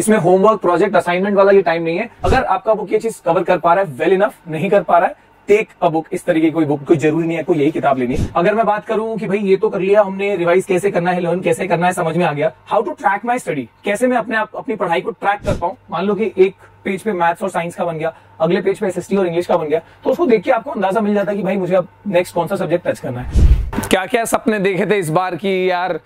इसमें homework project assignment वाला ये टाइम नहीं है अगर आपका बुक ये चीज कवर कर पा रहा है वेल इनफ नहीं कर पा रहा है टेक अ बुक इस तरीके कोई बुक कोई जरूरी नहीं है कोई यही किताब लेनी अगर मैं बात करूं कि भाई ये तो कर लिया हमने रिवाइज कैसे करना है लर्न कैसे करना है समझ में आ गया how to track my study कैसे मैं अपने आप अपनी पढ़ाई को ट्रैक कर पाऊं मान लो कि एक पेज पे मैथ्स और साइंस का बन गया अगले पेज पे एस और इंग्लिश का बन गया तो उसको देख के आपको अंदाजा मिल जाता है कि भाई मुझे अब नेक्स्ट कौन सा सब्जेक्ट टच करना है क्या क्या सपने देखे थे इस बार की यार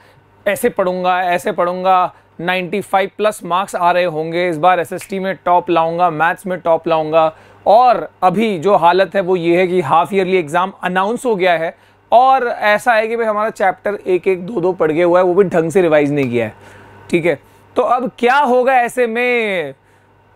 ऐसे पढ़ूंगा ऐसे पढ़ूंगा 95 प्लस मार्क्स आ रहे होंगे इस बार एसएसटी में टॉप लाऊंगा मैथ्स में टॉप लाऊंगा और अभी जो हालत है वो ये है कि हाफ ईयरली एग्ज़ाम अनाउंस हो गया है और ऐसा है कि भाई हमारा चैप्टर एक एक दो दो पढ़ गया हुआ है वो भी ढंग से रिवाइज नहीं किया है ठीक है तो अब क्या होगा ऐसे में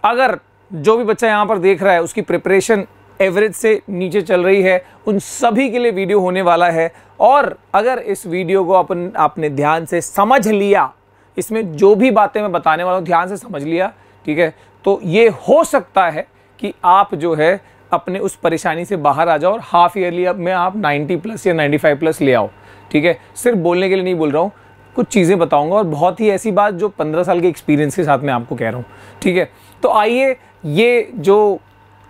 अगर जो भी बच्चा यहाँ पर देख रहा है उसकी प्रिपरेशन एवरेज से नीचे चल रही है उन सभी के लिए वीडियो होने वाला है और अगर इस वीडियो को अपन आपने ध्यान से समझ लिया इसमें जो भी बातें मैं बताने वाला हूँ ध्यान से समझ लिया ठीक है तो ये हो सकता है कि आप जो है अपने उस परेशानी से बाहर आ जाओ और हाफ ईयरली अब मैं आप 90 प्लस या 95 प्लस ले आओ ठीक है सिर्फ बोलने के लिए नहीं बोल रहा हूँ कुछ चीज़ें बताऊँगा और बहुत ही ऐसी बात जो 15 साल के एक्सपीरियंस के साथ मैं आपको कह रहा हूँ ठीक है तो आइए ये जो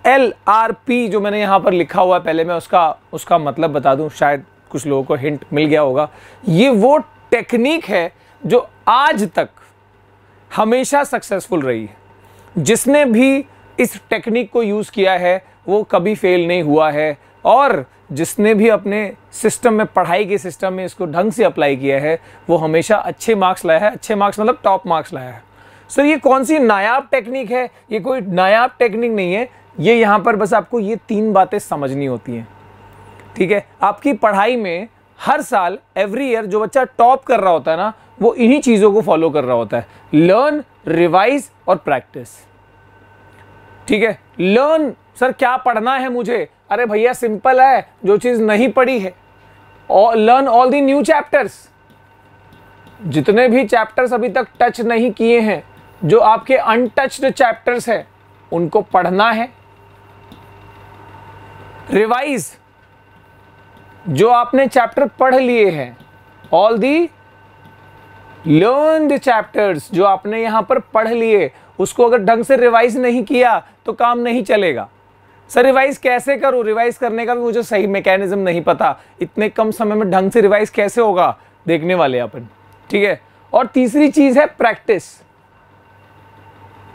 एल आर पी जो मैंने यहाँ पर लिखा हुआ है पहले मैं उसका उसका मतलब बता दूँ शायद कुछ लोगों को हिंट मिल गया होगा ये वो टेक्निक है जो आज तक हमेशा सक्सेसफुल रही है जिसने भी इस टेक्निक को यूज़ किया है वो कभी फेल नहीं हुआ है और जिसने भी अपने सिस्टम में पढ़ाई के सिस्टम में इसको ढंग से अप्लाई किया है वो हमेशा अच्छे मार्क्स लाया है अच्छे मार्क्स मतलब टॉप मार्क्स लाया है सर ये कौन सी नायाब टेक्निक है ये कोई नायाब टेक्निक नहीं है ये यहाँ पर बस आपको ये तीन बातें समझनी होती हैं ठीक है आपकी पढ़ाई में हर साल एवरी ईयर जो बच्चा टॉप कर रहा होता है ना वो इन्हीं चीज़ों को फॉलो कर रहा होता है लर्न रिवाइज और प्रैक्टिस ठीक है लर्न सर क्या पढ़ना है मुझे अरे भैया सिंपल है जो चीज़ नहीं पढ़ी है learn all the new chapters जितने भी चैप्टर्स अभी तक टच नहीं किए हैं जो आपके अनटच्ड चैप्टर्स हैं उनको पढ़ना है रिवाइज जो आपने चैप्टर पढ़ लिए हैं ऑल दी द चैप्टर्स जो आपने यहां पर पढ़ लिए उसको अगर ढंग से रिवाइज नहीं किया तो काम नहीं चलेगा सर रिवाइज कैसे करूं रिवाइज करने का भी मुझे सही मैकेनिज्म नहीं पता इतने कम समय में ढंग से रिवाइज कैसे होगा देखने वाले अपन ठीक है और तीसरी चीज़ है प्रैक्टिस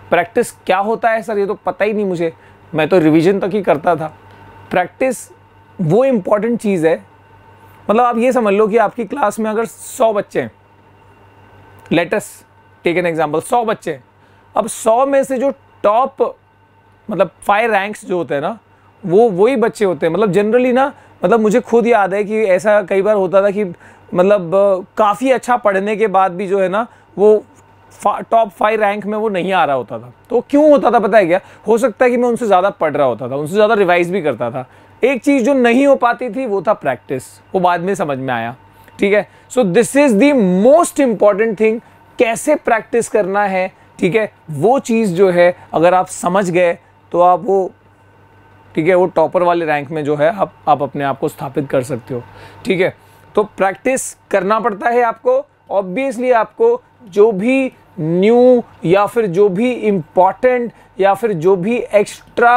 प्रैक्टिस क्या होता है सर ये तो पता ही नहीं मुझे मैं तो रिवीजन तक ही करता था प्रैक्टिस वो इम्पॉर्टेंट चीज़ है मतलब आप ये समझ लो कि आपकी क्लास में अगर सौ बच्चे हैं लेटस टेक एन एग्जाम्पल सौ बच्चे हैं अब सौ में से जो टॉप मतलब फाइव रैंक्स जो होते हैं ना वो वही बच्चे होते हैं मतलब जनरली ना मतलब मुझे खुद याद है कि ऐसा कई बार होता था कि मतलब काफ़ी अच्छा पढ़ने के बाद भी जो है ना वो टॉप फाइव रैंक में वो नहीं आ रहा होता था तो क्यों होता था पता है क्या हो सकता है कि मैं उनसे ज़्यादा पढ़ रहा होता था उनसे ज़्यादा रिवाइज भी करता था एक चीज़ जो नहीं हो पाती थी वो था प्रैक्टिस वो बाद में समझ में आया ठीक है so this is the most important thing कैसे प्रैक्टिस करना है ठीक है वो चीज़ जो है अगर आप समझ गए तो आप वो ठीक है वो टॉपर वाले रैंक में जो है आप आप अपने आप को स्थापित कर सकते हो ठीक है तो प्रैक्टिस करना पड़ता है आपको ऑब्वियसली आपको जो भी न्यू या फिर जो भी इम्पॉर्टेंट या फिर जो भी एक्स्ट्रा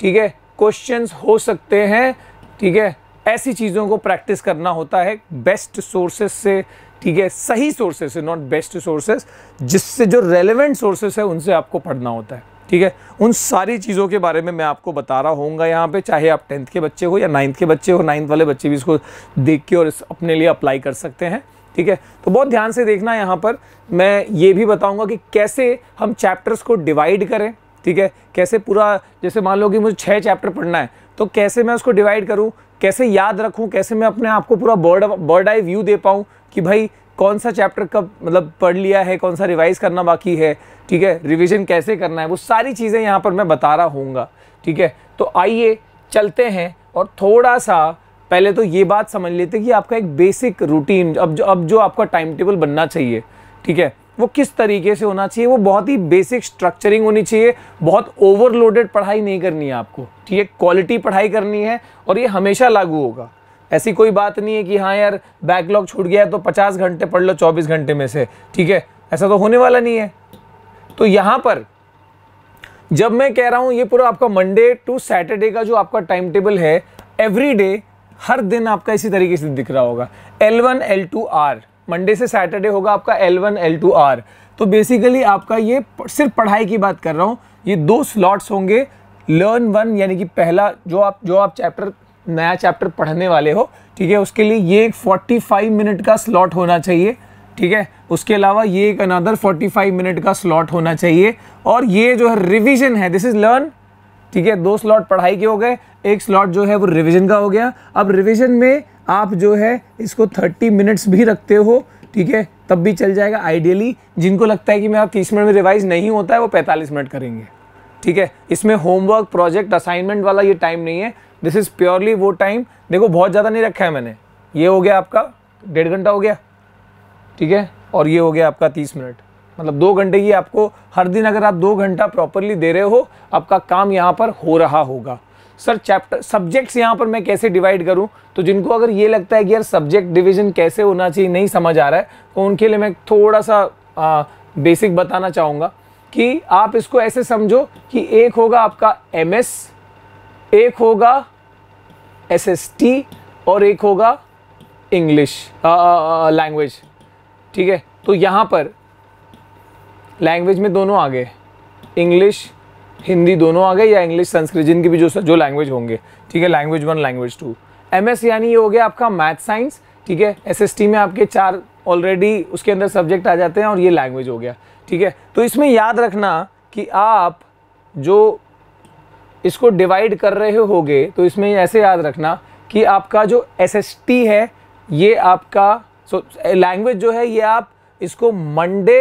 ठीक है क्वेश्चंस हो सकते हैं ठीक है ऐसी चीज़ों को प्रैक्टिस करना होता है बेस्ट सोर्सेस से ठीक है सही सोर्सेज से नॉट बेस्ट सोर्सेज जिससे जो रेलिवेंट सोर्सेज है उनसे आपको पढ़ना होता है ठीक है उन सारी चीज़ों के बारे में मैं आपको बता रहा हूँ यहाँ पे चाहे आप टेंथ के बच्चे हो या नाइन्थ के बच्चे हो नाइन्थ वाले बच्चे भी इसको देख के और अपने लिए अप्लाई कर सकते हैं ठीक है तो बहुत ध्यान से देखना यहाँ पर मैं ये भी बताऊँगा कि कैसे हम चैप्टर्स को डिवाइड करें ठीक है कैसे पूरा जैसे मान लो कि मुझे छः चैप्टर पढ़ना है तो कैसे मैं उसको डिवाइड करूँ कैसे याद रखूँ कैसे मैं अपने आप को पूरा बर्ड बर्ड आई व्यू दे पाऊँ कि भाई कौन सा चैप्टर कब मतलब पढ़ लिया है कौन सा रिवाइज़ करना बाकी है ठीक है रिविज़न कैसे करना है वो सारी चीज़ें यहाँ पर मैं बता रहा हूँगा ठीक है तो आइए चलते हैं और थोड़ा सा पहले तो ये बात समझ लेते कि आपका एक बेसिक रूटीन अब जो अब जो आपका टाइम टेबल बनना चाहिए ठीक है वो किस तरीके से होना चाहिए वो बहुत ही बेसिक स्ट्रक्चरिंग होनी चाहिए बहुत ओवरलोडेड पढ़ाई नहीं करनी है आपको ठीक है क्वालिटी पढ़ाई करनी है और ये हमेशा लागू होगा ऐसी कोई बात नहीं है कि हाँ यार बैकलॉग छूट गया तो पचास घंटे पढ़ लो चौबीस घंटे में से ठीक है ऐसा तो होने वाला नहीं है तो यहाँ पर जब मैं कह रहा हूँ ये पूरा आपका मंडे टू सैटरडे का जो आपका टाइम टेबल है एवरी डे हर दिन आपका इसी तरीके से दिख रहा होगा L one L two R Monday से सैटरडे होगा आपका L one L two R तो बेसिकली आपका ये सिर्फ पढ़ाई की बात कर रहा हूँ ये दो स्लॉट्स होंगे लर्न वन यानी कि पहला जो आप जो आप चैप्टर नया चैप्टर पढ़ने वाले हो ठीक है उसके लिए ये एक 45 मिनट का स्लॉट होना चाहिए ठीक है उसके अलावा ये एक अनदर 45 मिनट का स्लॉट होना चाहिए और ये जो है रिविजन है दिस इज़ लर्न ठीक है दो स्लॉट पढ़ाई के हो गए एक स्लॉट जो है वो रिवीजन का हो गया अब रिवीजन में आप जो है इसको थर्टी मिनट्स भी रखते हो ठीक है तब भी चल जाएगा आइडियली जिनको लगता है कि मेरा तीस मिनट में रिवाइज नहीं होता है वो पैंतालीस मिनट करेंगे ठीक है इसमें होमवर्क प्रोजेक्ट असाइनमेंट वाला ये टाइम नहीं है दिस इज़ प्योरली वो टाइम देखो बहुत ज़्यादा नहीं रखा है मैंने ये हो गया आपका डेढ़ घंटा हो गया ठीक है और ये हो गया आपका तीस मिनट मतलब दो घंटे की आपको हर दिन अगर आप दो घंटा प्रॉपरली दे रहे हो आपका काम यहाँ पर हो रहा होगा सर चैप्टर सब्जेक्ट्स यहाँ पर मैं कैसे डिवाइड करूँ तो जिनको अगर ये लगता है कि यार सब्जेक्ट डिवीजन कैसे होना चाहिए नहीं समझ आ रहा है तो उनके लिए मैं थोड़ा सा आ, बेसिक बताना चाहूँगा कि आप इसको ऐसे समझो कि एक होगा आपका एम एक होगा एस और एक होगा इंग्लिश लैंग्वेज ठीक है तो यहाँ पर लैंग्वेज में दोनों आ गए इंग्लिश हिंदी दोनों आ गए या इंग्लिश संस्कृत जिनकी भी जो जो लैंग्वेज होंगे ठीक है language one language two M यानी ये हो गया आपका मैथ साइंस ठीक है एस में आपके चार ऑलरेडी उसके अंदर सब्जेक्ट आ जाते हैं और ये लैंग्वेज हो गया ठीक है तो इसमें याद रखना कि आप जो इसको डिवाइड कर रहे होगे तो इसमें ऐसे याद रखना कि आपका जो एस है ये आपका सो लैंग्वेज जो है ये आप इसको मंडे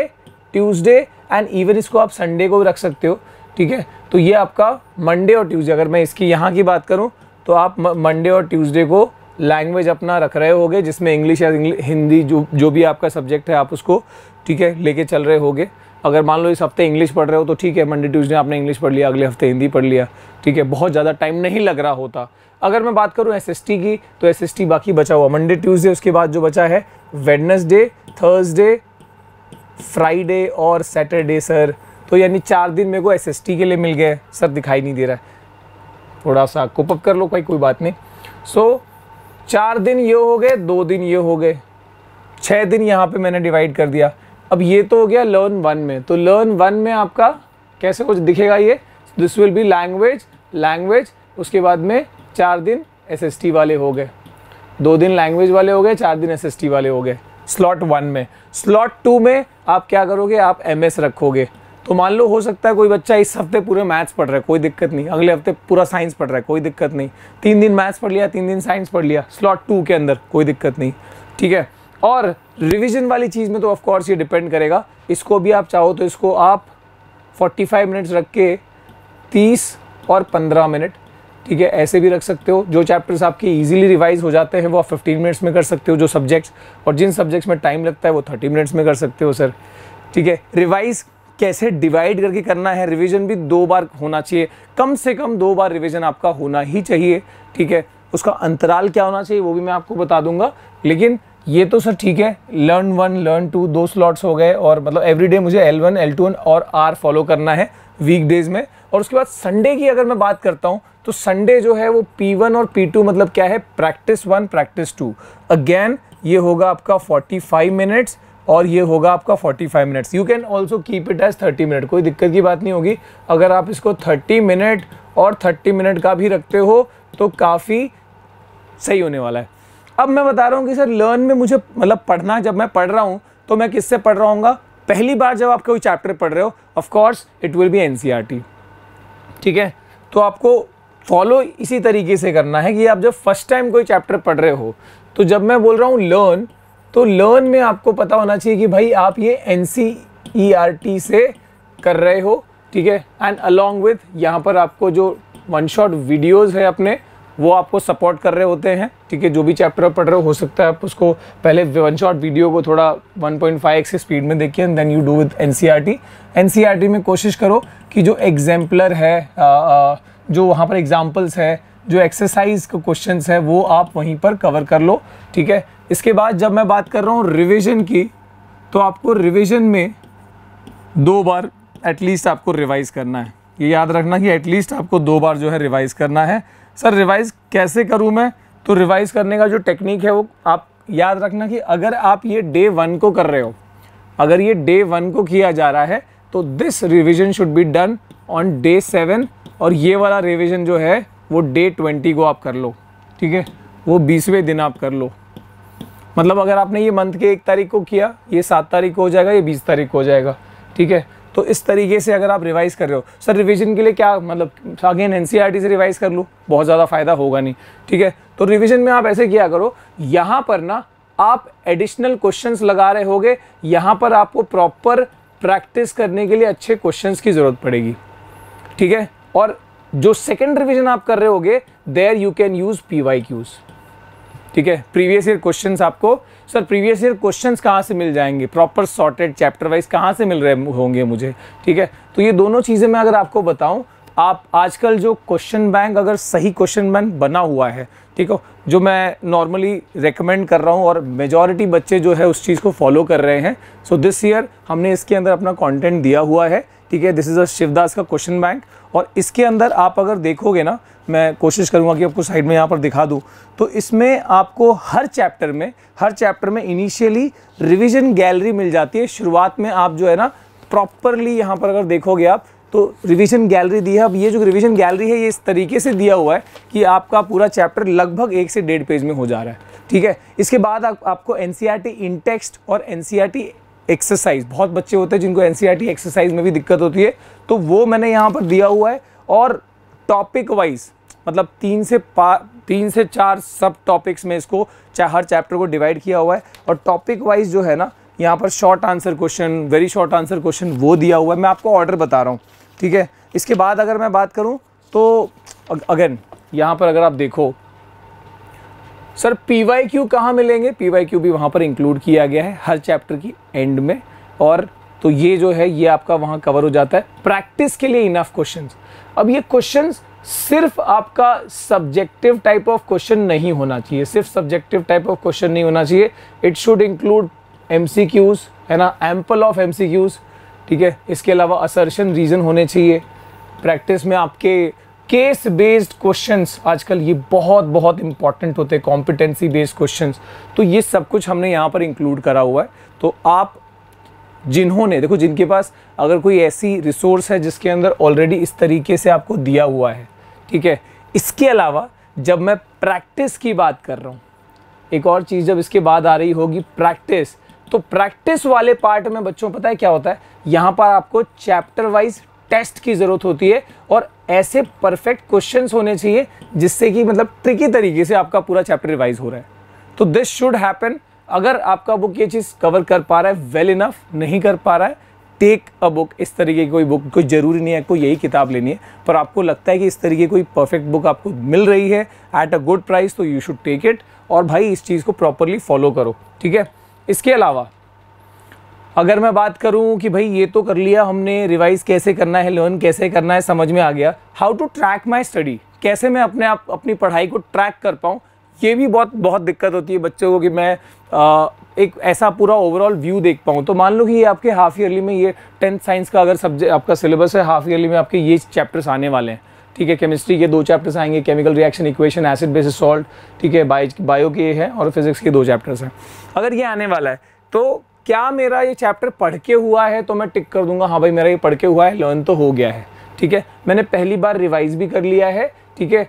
ट्यूसडे एंड इवन इसको आप संडे को भी रख सकते हो ठीक है तो ये आपका मंडे और ट्यूसडे अगर मैं इसकी यहाँ की बात करूँ तो आप मंडे और ट्यूसडे को लैंग्वेज अपना रख रहे होगे जिसमें इंग्लिश या हिंदी जो जो भी आपका सब्जेक्ट है आप उसको ठीक है लेके चल रहे होगे अगर मान लो इस हफ्ते इंग्लिश पढ़ रहे हो तो ठीक है मंडे ट्यूसडे आपने इंग्लिश पढ़ लिया अगले हफ्ते हिंदी पढ़ लिया ठीक है बहुत ज़्यादा टाइम नहीं लग रहा होता अगर मैं बात करूँ एस की तो एस बाकी बचा हुआ मंडे ट्यूसडे उसके बाद जो बचा है वेडनसडे थर्सडे फ्राइडे और सैटरडे सर तो यानी चार दिन मेरे को एस के लिए मिल गए सर दिखाई नहीं दे रहा है थोड़ा सा कोपअप कर लो भाई कोई बात नहीं सो so, चार दिन ये हो गए दो दिन ये हो गए छः दिन यहाँ पे मैंने डिवाइड कर दिया अब ये तो हो गया लर्न वन में तो लर्न वन में आपका कैसे कुछ दिखेगा ये this will be language language उसके बाद में चार दिन एस वाले हो गए दो दिन लैंग्वेज वाले हो गए चार दिन एस वाले हो गए स्लॉट वन में स्लॉट टू में आप क्या करोगे आप एम रखोगे तो मान लो हो सकता है कोई बच्चा इस हफ्ते पूरे मैथ्स पढ़ रहा है कोई दिक्कत नहीं अगले हफ्ते पूरा साइंस पढ़ रहा है कोई दिक्कत नहीं तीन दिन मैथ्स पढ़ लिया तीन दिन साइंस पढ़ लिया स्लॉट टू के अंदर कोई दिक्कत नहीं ठीक है और रिविजन वाली चीज़ में तो ऑफकोर्स ये डिपेंड करेगा इसको भी आप चाहो तो इसको आप फाइव मिनट्स रख के तीस और पंद्रह मिनट ठीक है ऐसे भी रख सकते हो जो चैप्टर्स आपके इजीली रिवाइज हो जाते हैं वो आप 15 मिनट्स में कर सकते हो जो सब्जेक्ट्स और जिन सब्जेक्ट्स में टाइम लगता है वो 30 मिनट्स में कर सकते हो सर ठीक है रिवाइज कैसे डिवाइड करके करना है रिवीजन भी दो बार होना चाहिए कम से कम दो बार रिवीजन आपका होना ही चाहिए ठीक है उसका अंतराल क्या होना चाहिए वो भी मैं आपको बता दूंगा लेकिन ये तो सर ठीक है लर्न वन लर्न टू दो स्लॉट्स हो गए और मतलब एवरी डे मुझे एल वन एल टू और आर फॉलो करना है वीक डेज में और उसके बाद संडे की अगर मैं बात करता हूँ तो संडे जो है वो पी वन और पी टू मतलब क्या है practice one practice two again ये होगा आपका फोर्टी फाइव मिनट्स और ये होगा आपका 45 minutes you can also keep it as 30 minute कोई दिक्कत की बात नहीं होगी अगर आप इसको 30 मिनट और 30 मिनट का भी रखते हो तो काफ़ी सही होने वाला है अब मैं बता रहा हूँ कि सर लर्न में मुझे मतलब पढ़ना जब मैं पढ़ रहा हूँ तो मैं किससे पढ़ रहा हूँ पहली बार जब आप कोई चैप्टर पढ़ रहे हो of course it will be an ठीक है तो आपको फॉलो इसी तरीके से करना है कि आप जब फर्स्ट टाइम कोई चैप्टर पढ़ रहे हो तो जब मैं बोल रहा हूँ लर्न तो लर्न में आपको पता होना चाहिए कि भाई आप ये एन e से कर रहे हो ठीक है एंड अलॉन्ग विथ यहाँ पर आपको जो वन शॉट वीडियोज़ है अपने वो आपको सपोर्ट कर रहे होते हैं ठीक है जो भी चैप्टर आप पढ़ रहे हो सकता है आप उसको पहले वन शॉट वीडियो को थोड़ा फाइव एक्स स्पीड में देखिए and then you do with N C में कोशिश करो कि जो एग्जाम्पलर है आ, आ, जो वहाँ पर एग्जाम्पल्स है जो एक्सरसाइज के क्वेश्चंस है वो आप वहीं पर कवर कर लो ठीक है इसके बाद जब मैं बात कर रहा हूँ रिविज़न की तो आपको रिविज़न में दो बार एटलीस्ट आपको रिवाइज़ करना है ये याद रखना कि एटलीस्ट आपको दो बार जो है रिवाइज़ करना है सर रिवाइज़ कैसे करूँ मैं तो रिवाइज़ करने का जो टेक्निक है वो आप याद रखना कि अगर आप ये डे वन को कर रहे हो अगर ये डे वन को किया जा रहा है तो this revision should be done on day seven और ये वाला रिविज़न जो है वो डे ट्वेंटी को आप कर लो ठीक है वो बीसवें दिन आप कर लो मतलब अगर आपने ये मंथ के एक तारीख को किया ये सात तारीख को हो जाएगा ये बीस तारीख को हो जाएगा ठीक है तो इस तरीके से अगर आप रिवाइज़ कर रहे हो सर रिवीजन के लिए क्या मतलब अगेन एन e से रिवाइज़ कर लो बहुत ज़्यादा फ़ायदा होगा नहीं ठीक है तो रिविज़न में आप ऐसे किया करो यहाँ पर ना आप एडिशनल क्वेश्चंस लगा रहे होगे यहाँ पर आपको प्रॉपर प्रैक्टिस करने के लिए अच्छे क्वेश्चंस की ज़रूरत पड़ेगी ठीक है और जो सेकेंड रिविजन आप कर रहे होगे there you can use P Y Qs ठीक है प्रीवियस ईयर क्वेश्चन आपको सर प्रीवियस ईयर क्वेश्चन कहाँ से मिल जाएंगे प्रॉपर सॉर्टेड चैप्टर वाइज कहाँ से मिल रहे होंगे मुझे ठीक है तो ये दोनों चीज़ें मैं अगर आपको बताऊँ आप आजकल जो क्वेश्चन बैंक अगर सही क्वेश्चन बैंक बना हुआ है ठीक हो जो मैं नॉर्मली रेकमेंड कर रहा हूँ और मेजॉरिटी बच्चे जो है उस चीज़ को फॉलो कर रहे हैं सो दिस ईयर हमने इसके अंदर अपना कंटेंट दिया हुआ है ठीक है दिस इज़ अ शिवदास का क्वेश्चन बैंक और इसके अंदर आप अगर देखोगे ना मैं कोशिश करूँगा कि आपको साइड में यहाँ पर दिखा दूँ तो इसमें आपको हर चैप्टर में हर चैप्टर में इनिशियली रिविज़न गैलरी मिल जाती है शुरुआत में आप जो है ना प्रॉपरली यहाँ पर अगर देखोगे आप तो रिवीजन गैलरी दी है अब ये जो रिवीजन गैलरी है ये इस तरीके से दिया हुआ है कि आपका पूरा चैप्टर लगभग एक से डेढ़ पेज में हो जा रहा है ठीक है इसके बाद आप, आपको N C R T intext और N C R T exercise बहुत बच्चे होते हैं जिनको N C R T exercise में भी दिक्कत होती है तो वो मैंने यहाँ पर दिया हुआ है और टॉपिक वाइज मतलब तीन से पा तीन से चार सब टॉपिक्स में इसको चाहे हर चैप्टर को डिवाइड किया हुआ है और टॉपिक वाइज जो है ना यहाँ पर short answer question very short answer question वो दिया हुआ है मैं आपको ऑर्डर बता रहा हूँ ठीक है इसके बाद अगर मैं बात करूँ तो अगेन यहाँ पर अगर आप देखो सर पी वाई क्यू कहाँ मिलेंगे पी वाई क्यू भी वहाँ पर इंक्लूड किया गया है हर चैप्टर की एंड में और तो ये जो है ये आपका वहाँ कवर हो जाता है प्रैक्टिस के लिए इनफ क्वेश्चन अब ये क्वेश्चन सिर्फ आपका सब्जेक्टिव टाइप ऑफ क्वेश्चन नहीं होना चाहिए सिर्फ सब्जेक्टिव टाइप ऑफ क्वेश्चन नहीं होना चाहिए इट शुड इंक्लूड एम है ना एम्पल ऑफ एम ठीक है इसके अलावा असर्शन रीज़न होने चाहिए प्रैक्टिस में आपके केस बेस्ड क्वेश्चंस आजकल ये बहुत बहुत इंपॉर्टेंट होते हैं कॉम्पिटेंसी बेस्ड क्वेश्चंस तो ये सब कुछ हमने यहाँ पर इंक्लूड करा हुआ है तो आप जिन्होंने देखो जिनके पास अगर कोई ऐसी रिसोर्स है जिसके अंदर ऑलरेडी इस तरीके से आपको दिया हुआ है ठीक है इसके अलावा जब मैं प्रैक्टिस की बात कर रहा हूँ एक और चीज़ जब इसके बाद आ रही होगी प्रैक्टिस तो प्रैक्टिस वाले पार्ट में बच्चों पता है क्या होता है यहाँ पर आपको चैप्टर वाइज टेस्ट की ज़रूरत होती है और ऐसे परफेक्ट क्वेश्चन होने चाहिए जिससे कि मतलब ट्रिकी तरीके से आपका पूरा चैप्टर रिवाइज हो रहा है तो दिस शुड हैपन अगर आपका बुक ये चीज़ कवर कर पा रहा है वेल इनफ नहीं कर पा रहा है टेक अ बुक इस तरीके की कोई बुक कोई ज़रूरी नहीं है कोई यही किताब लेनी है पर आपको लगता है कि इस तरीके कोई परफेक्ट बुक आपको मिल रही है एट अ गुड प्राइस तो यू शुड टेक इट और भाई इस चीज़ को प्रॉपरली फॉलो करो ठीक है इसके अलावा अगर मैं बात करूं कि भाई ये तो कर लिया हमने रिवाइज कैसे करना है लर्न कैसे करना है समझ में आ गया how to track my study कैसे मैं अपने आप अपनी पढ़ाई को ट्रैक कर पाऊँ ये भी बहुत बहुत दिक्कत होती है बच्चों को कि मैं आ, एक ऐसा पूरा ओवरऑल व्यू देख पाऊँ तो मान लो कि ये आपके हाफ ईयरली में ये टेंथ साइंस का अगर सब्जेक्ट आपका सिलेबस है हाफ ईयरली में आपके ये चैप्टर्स आने वाले हैं ठीक है केमिस्ट्री के दो चैप्टर्स आएंगे chemical reaction equation acid basis salt ठीक है बायो के है और फिजिक्स के दो चैप्टर्स हैं अगर ये आने वाला है तो क्या मेरा ये चैप्टर पढ़ के हुआ है तो मैं टिक कर दूंगा हाँ भाई मेरा ये पढ़ के हुआ है लर्न तो हो गया है ठीक है मैंने पहली बार रिवाइज भी कर लिया है ठीक है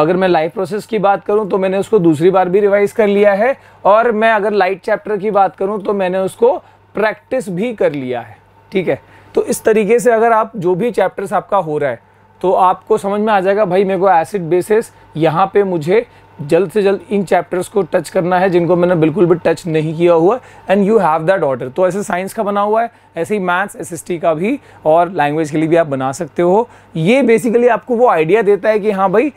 अगर मैं लाइव प्रोसेस की बात करूँ तो मैंने उसको दूसरी बार भी रिवाइज कर लिया है और मैं अगर लाइट चैप्टर की बात करूँ तो मैंने उसको प्रैक्टिस भी कर लिया है ठीक है तो इस तरीके से अगर आप जो भी चैप्टर्स आपका हो रहा है तो आपको समझ में आ जाएगा भाई मेरे को एसिड बेसिस यहाँ पे मुझे जल्द से जल्द इन चैप्टर्स को टच करना है जिनको मैंने बिल्कुल भी टच नहीं किया हुआ and you have that order तो ऐसे साइंस का बना हुआ है ऐसे ही मैथ्स एस का भी और लैंग्वेज के लिए भी आप बना सकते हो ये बेसिकली आपको वो आइडिया देता है कि हाँ भाई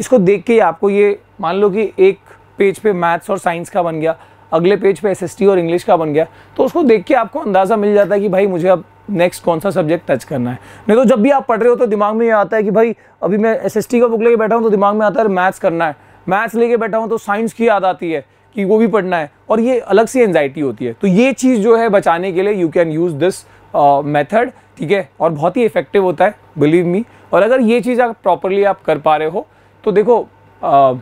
इसको देख के आपको ये मान लो कि एक पेज पे मैथ्स और साइंस का बन गया अगले पेज पे एसएसटी और इंग्लिश का बन गया तो उसको देख के आपको अंदाज़ा मिल जाता है कि भाई मुझे अब नेक्स्ट कौन सा सब्जेक्ट टच करना है नहीं तो जब भी आप पढ़ रहे हो तो दिमाग में ये आता है कि भाई अभी मैं एस का बुक लेके बैठा हूँ तो दिमाग में आता है मैथ्स करना है मैथ्स लेके बैठा हूँ तो साइंस की याद आती है कि वो भी पढ़ना है और ये अलग सी एनजाइटी होती है तो ये चीज़ जो है बचाने के लिए you can use this method ठीक है और बहुत ही इफेक्टिव होता है बिलीव मी और अगर ये चीज़ आप प्रॉपरली आप कर पा रहे हो तो देखो uh,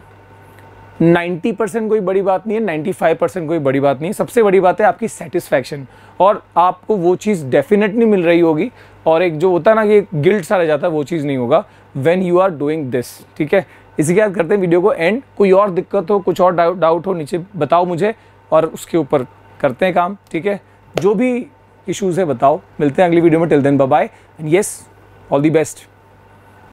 90 परसेंट कोई बड़ी बात नहीं है 95 परसेंट कोई बड़ी बात नहीं है सबसे बड़ी बात है आपकी सेटिस्फैक्शन और आपको वो चीज़ डेफिनेटली मिल रही होगी और एक जो होता है ना कि गिल्ट सा रह जाता है वो चीज़ नहीं होगा when you are doing this ठीक है इसी के बाद करते हैं वीडियो को एंड कोई और दिक्कत हो कुछ और डाउट डाउट हो नीचे बताओ मुझे और उसके ऊपर करते हैं काम ठीक है जो भी इशूज़ है बताओ मिलते हैं अगली वीडियो में till then bye and yes all the best